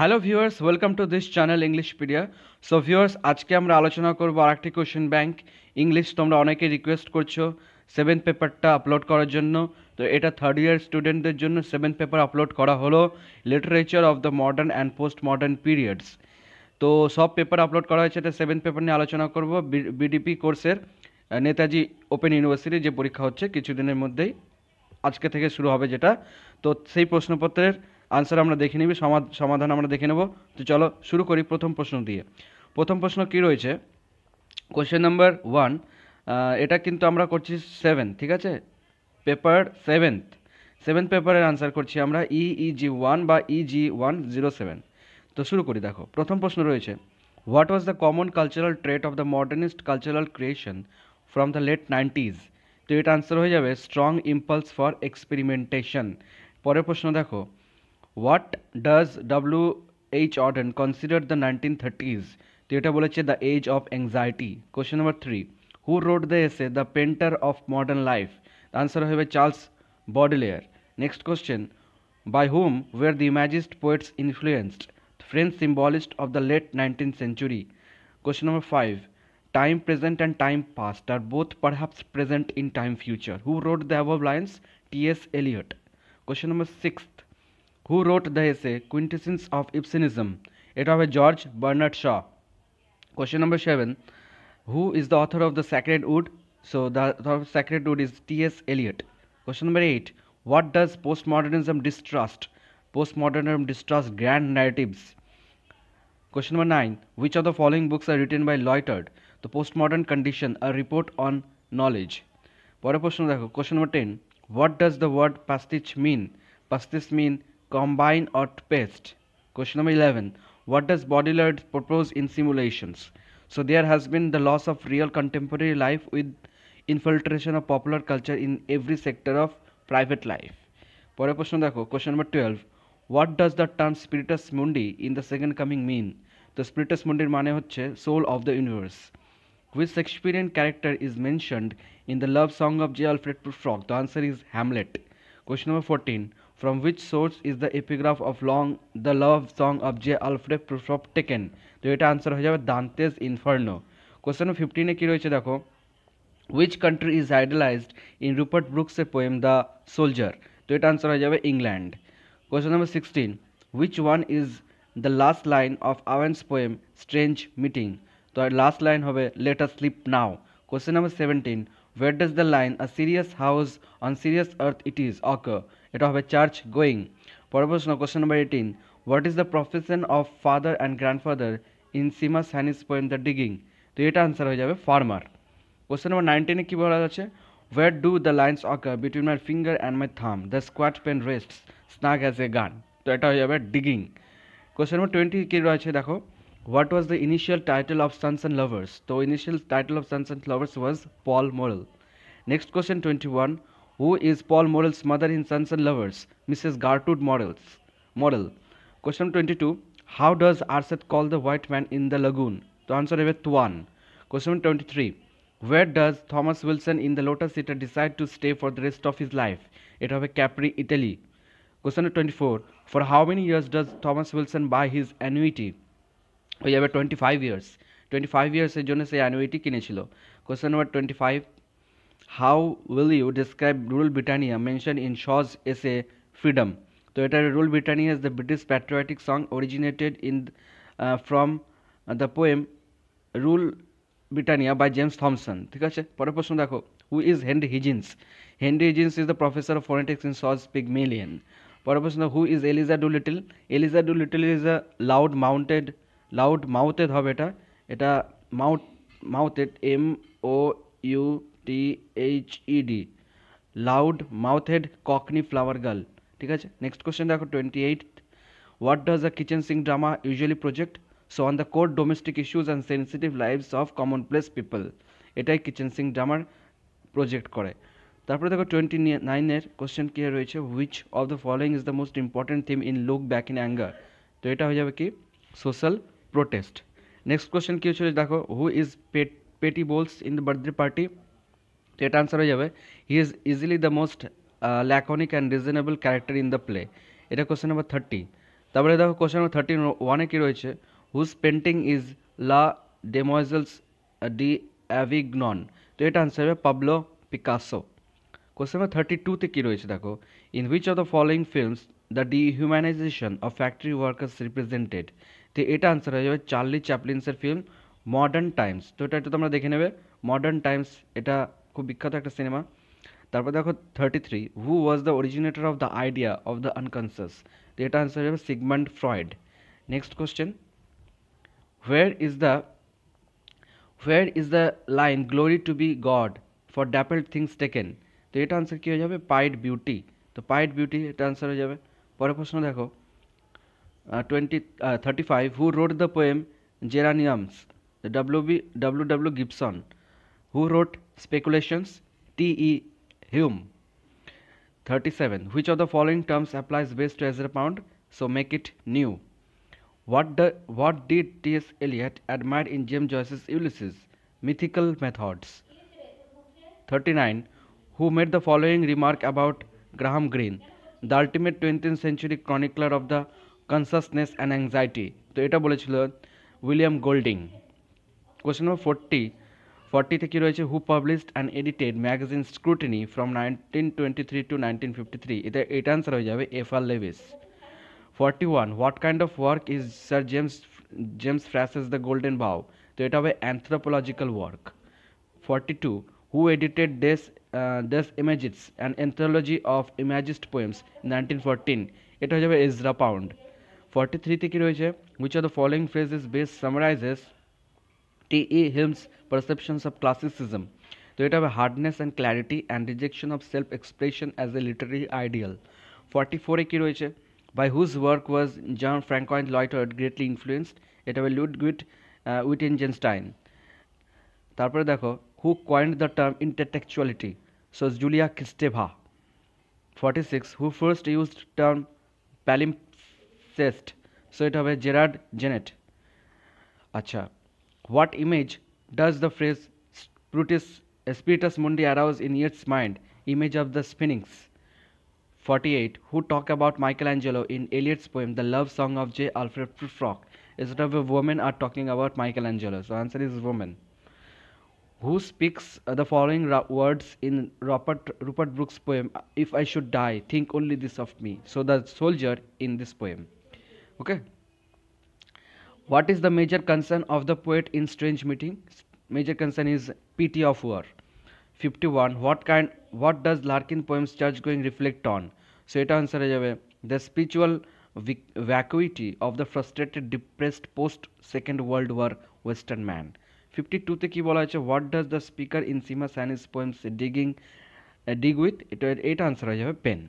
Hello viewers welcome to this channel Englishpedia so viewers আজকে আমরা আলোচনা করবো আরেকটি কোয়েশ্চেন ব্যাংক ইংলিশ তোমরা অনেকে রিকোয়েস্ট করছো সেভেন পেপারটা আপলোড করার জন্য তো এটা থার্ড ইয়ার স্টুডেন্টদের জন্য সেভেন পেপার আপলোড করা হলো literature of the modern and post modern periods তো সব পেপার আপলোড করা হয়েছে এটা সেভেন পেপার নিয়ে আলোচনা করব বিডিপি কোর্সের নেতাজি ওপেন ইউনিভার্সিটি যে পরীক্ষা হচ্ছে কিছুদিনের মধ্যেই আজকে থেকে শুরু হবে যেটা তো সেই প্রশ্নপত্রের আনসার আমরা দেখে নিবি সমাধান আমরা দেখে নেব তো চলো শুরু করি প্রথম প্রশ্ন দিয়ে প্রথম প্রশ্ন কি রয়েছে কোশ্চেন নাম্বার ওয়ান এটা কিন্তু আমরা করছি সেভেন ঠিক আছে পেপার সেভেন্থ সেভেন্থ পেপারের আনসার করছি আমরা ই ইজি ওয়ান বা ইজি ওয়ান জিরো সেভেন তো শুরু করি দেখো প্রথম প্রশ্ন রয়েছে what was the common cultural trait of the modernist cultural creation from the late nineties তো এটা আনসার হয়ে যাবে স্ট্রং ইম্পালস ফর এক্সপেরিমেন্টেশন পরের প্রশ্ন দেখো what does W H Auden consider the nineteen thirties তো এটা বলেছে the age of anxiety question number three who wrote the essay the painter of modern life answer হবে Charles Baudelaire next question by whom were the imagist poets influenced French symbolist of the late nineteen century question number five time present and time past are both perhaps present in time future. Who wrote the above lines? T.S. Eliot. Question number 6 who wrote the essay Quintessence of Ibsenism? It was George Bernard Shaw. Question number 7. Who is the author of The Sacred Wood? So, the author of Sacred Wood is T.S. Eliot. Question number 8. What does postmodernism distrust? Postmodernism distrusts grand narratives. Question number 9. Which of the following books are written by Loiterd? The Postmodern Condition, a report on knowledge. question number 10 what does the word pastiche mean word pastiche mean? combine or paste question number 11 what does body load propose in simulations so there has been the loss of real contemporary life with infiltration of popular culture in every sector of private life question number 12 what does the term spiritus mundi in the second coming mean the spiritus mundi mane soul of the universe which Shakespearean character is mentioned in the love song of J. Alfred Prufrock? The answer is Hamlet. Question number 14. From which source is the epigraph of long the love song of J. Alfred প্রসব taken তো এটা answer হয়ে যাবে দান্তেজ Inferno question ফিফটিনে কী রয়েছে দেখো which country is idealized in Rupert ব্রুকসের poem the soldier তো এটা আনসার হয়ে যাবে England question number sixteen which one is the last line of Owen's poem strange meeting তো লাস্ট লাইন হবে let us sleep now question number seventeen where does the line a serious house on serious earth it is occur এটা হবে church going পরের প্রশ্ন question number eighteen what is the profession of father and grandfather in Seamus Heaney's poem the digging তো এটা answer হয়ে যাবে farmer question number নাইনটিনে কী বলা আছে where do the lines occur between my finger and my thumb the squat pen rest snug as a gun তো এটা হয়ে যাবে ডিগিং কোশ্চেন নম্বর টোয়েন্টি কী রয়েছে দেখো what was the initial title of sons and lovers তো initial title of sons and lovers was Paul Morel next question twenty one Who is Paul Morrell's mother in Sons and Lovers? Mrs. Gartrude Morrell's model. Question 22. How does Arseth call the white man in the lagoon? The answer is 1. Question 23. Where does Thomas Wilson in the Lotus Eater decide to stay for the rest of his life? It a Capri, Italy. Question 24. For how many years does Thomas Wilson buy his annuity? We have 25 years. 25 years is জন্য সে annuity কিনেছিল question 25 how will you describe rule Britannia mention in Shaw's a freedom তো এটা rule Britannia is the British patriotic song originated in from the poem rule Britannia by James Thomson ঠিক আছে পরের প্রশ্ন দেখো who is Henry Higgins Henry Higgins is the professor of phonetics in Shaw's Pygmalion পরের প্রশ্ন who is Eliza Doolittle Eliza Doolittle is a loud mounted loud mouthed হবে এটা এটা mouth mouthed M O U T H loud mouth head Cockney flower girl ঠিক আছে next question দেখো twenty eight what does the kitchen sink drama usually project so on the core domestic issues and sensitive lifes of common place people এটাই kitchen sink ড্রামার project করে তারপরে দেখো twenty নাইনের question কী রয়েছে which of the following is the most important theme in look back in anger তো এটা হয়ে যাবে কি সোশ্যাল প্রোটেস্ট নেক্সট কোশ্চেন কী হয়েছিল দেখো who is Pete Petey Boles in the birthday party Uh, uh, তো এটা আনসার হয়ে যাবে he is easily the most laconic and reasonable character in the play এটা কোশ্চেন নাম্বার থার্টি তারপরে দেখো কোশ্চেন নাম্বার থার্টি ওয়ানে কী রয়েছে হুজ পেন্টিং ইজ লা ডেমোজেলস ডি অ্যাভিগনন তো এটা আনসার হবে Pablo Picasso question number thirty টুতে কী রয়েছে দেখো in which of the following films the dehumanization of factory workers represented তো এটা আনসার হয়ে যাবে চার্লি চ্যাপলিন্সের ফিল্ম মডার্ন টাইমস তো এটা একটু তোমরা দেখে নেবে মডার্ন টাইমস এটা খুব বিখ্যাত একটা সিনেমা তারপর দেখো thirty three who was the originator of the idea of the unconscious তো এটা আনসার হবে Sigmund Freud next question where is the where is the line glory to be God for dappled things taken তো এটা answer কী হয়ে যাবে pied beauty তো pied beauty এটা আনসার হয়ে যাবে পরের প্রশ্ন দেখো twenty thirty five who wrote the poem geraniums W B W W Gibson Who wrote Speculations? T.E. Hume. 37. Which of the following terms applies best to Ezra Pound? So make it new. What, the, what did T.S. Eliot admire in James Joyce's Ulysses? Mythical methods. 39. Who made the following remark about Graham Greene, the ultimate 20th century chronicler of the consciousness and anxiety. তো এটা বলেছিল William Golding. Question নম্বর ফর্টিতে কী রয়েছে who published and edited magazine scrutiny from nineteen twenty three to nineteen fifty three এটা এটা answer হয়ে যাবে F R Leavis forty one what kind of work is sir James James Frazer's the golden bough তো এটা হবে anthropological work forty two who edited des des imagistes and anthology of imagist poems nineteen fourteen এটা হয়ে যাবে Ezra Pound forty থ্রিতে কী রয়েছে which are the following phrase is best summarises T E Hulme's perceptions of classicism তো এটা হবে hardness and clarity and rejection of self expression as a literary ideal forty ফোরে কী রয়েছে by whose work was Jean François Lyotard greatly influenced এটা হবে Ludwig Wittgenstein তারপরে দেখো who coined the term intertextuality so Julia Kristeva forty six who first used term palimpsest so এটা হবে Gerard জেনেট আচ্ছা what image does the phrase Spiritus, Spiritus Mundi arouse in its mind? Image of the Sphinx. 48. Who talk about Michelangelo in Eliot's poem The Love Song of J. Alfred Prufrock? Instead of a woman are talking about Michelangelo. So answer is woman. Who speaks the following words in Rupert Brooke's poem If I Should Die, Think Only This of Me? So the soldier in this poem. Okay what is the major concern of the poet in strange meeting major concern is pity of war 51 what kind what does larkin poem's church going reflect on so it answer is the spiritual vacuity of the frustrated depressed post second world war western man 52 তে ki bola ache. what does the speaker in sima sanis poems digging uh, dig with it eight answer is pen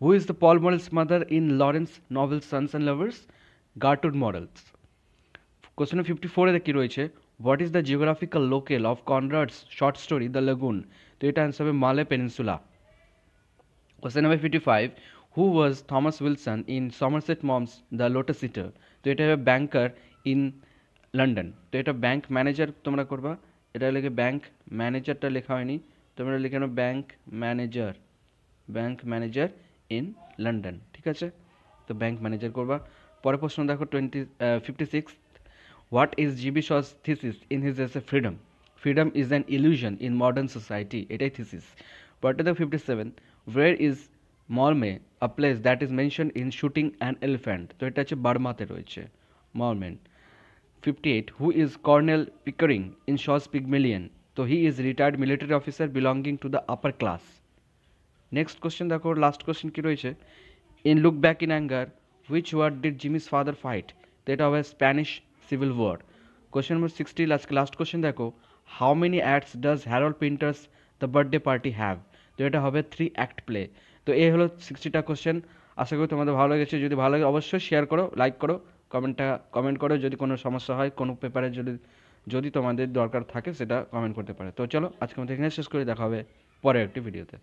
who is the paul models mother in lawrence novel sons and lovers gertrude models question fifty ফোরে কী রয়েছে what is the geographical locale of Conrad's short story the lagoon তো এটা answer হবে Malay peninsula question number fifty five who was Thomas Wilson in Somerset Maugham's the lotus eater তো এটা হবে ব্যাংকার in London তো এটা ব্যাংক ম্যানেজার তোমরা করবা এটা লেগে ব্যাংক ম্যানেজারটা লেখা হয়নি তোমরা লিখে নাও bank manager bank manager in London ঠিক আছে তো ব্যাংক ম্যানেজার করবা পরের প্রশ্ন দেখো twenty fifty six What is G.B. Shaw's thesis in his essay Freedom? Freedom is an illusion in modern society. It is a thesis. the 57. Where is Malmö, a place that is mentioned in shooting an elephant? So it is a Burma. Malmö. 58. Who is Colonel Pickering in Shaw's Pygmalion? So he is a retired military officer belonging to the upper class. Next question, the last question. In Look Back in Anger, which word did Jimmy's father fight? That of a Spanish civil war question number sixty last last question দেখো how many acts does Harold Pinter's the birthday Party have তো এটা হবে three act play তো এই হলো সিক্সটিটা question আশা করি তোমাদের ভালো লেগেছে যদি ভালো লাগে অবশ্যই শেয়ার করো লাইক করো কমেন্টটা কমেন্ট করো যদি কোনো সমস্যা হয় কোনো পেপারে যদি যদি তোমাদের দরকার থাকে সেটা কমেন্ট করতে পারে তো চলো আজকে আমাদের এখানে শেষ করে দেখা হবে পরের একটি ভিডিওতে